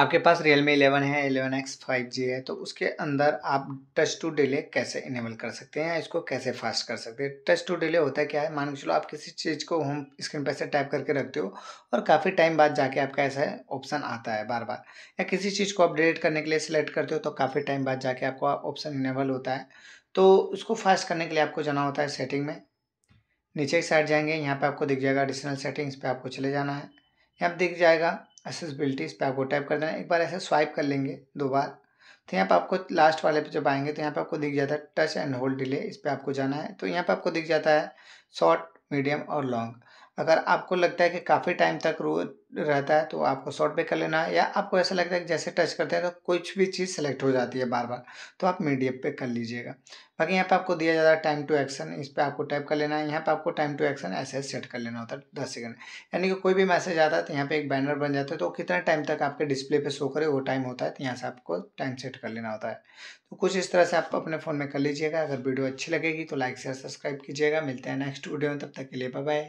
आपके पास Realme eleven है इलेवन एक्स फाइव जी है तो उसके अंदर आप टच टू डिले कैसे इनेबल कर सकते हैं इसको कैसे फास्ट कर सकते हैं टच टू डिले होता है क्या है मान के चलो आप किसी चीज़ को होम स्क्रीन पर से टाइप करके रखते हो और काफ़ी टाइम बाद जाके आपका ऐसा ऑप्शन आता है बार बार या किसी चीज़ को अपडेट करने के लिए सिलेक्ट करते हो तो काफ़ी टाइम बाद जाके आपको ऑप्शन इनेबल होता है तो उसको फास्ट करने के लिए आपको जाना होता है सेटिंग में नीचे की साइड जाएंगे यहाँ पर आपको दिख जाएगा एडिशनल सेटिंग्स पर आपको चले जाना है यहाँ पर दिख जाएगा एसेसबिलिटीज़ पे आपको टाइप कर देना एक बार ऐसे स्वाइप कर लेंगे दो बार तो यहाँ पर आपको लास्ट वाले पे जब आएंगे तो यहाँ पर आपको दिख जाता है टच एंड होल्ड डिले इस पर आपको जाना है तो यहाँ पर आपको दिख जाता है शॉर्ट मीडियम और लॉन्ग अगर आपको लगता है कि काफ़ी टाइम तक रो रहता है तो आपको शॉर्ट पे कर लेना है या आपको ऐसा लगता है कि जैसे टच करते हैं तो कुछ भी चीज़ सेलेक्ट हो जाती है बार बार तो आप मीडियम पे कर लीजिएगा बाकी यहाँ पे आपको दिया जाता है टाइम टू एक्शन इस पर आपको टाइप कर लेना है यहाँ पे आपको टाइम टू एक्शन ऐसे सेट कर लेना होता है दस सेकंड यानी कि कोई भी मैसेज आता है तो यहाँ पर एक बैनर बन जाता है तो कितना टाइम तक आपके डिस्प्ले पर शो करे वो टाइम होता है तो यहाँ से आपको टाइम सेट कर लेना होता है तो कुछ इस तरह से आप अपने फ़ोन में कर लीजिएगा अगर वीडियो अच्छी लगेगी तो लाइक शेयर सब्सक्राइब कीजिएगा मिलते हैं नेक्स्ट वीडियो में तब तक के लिए बाय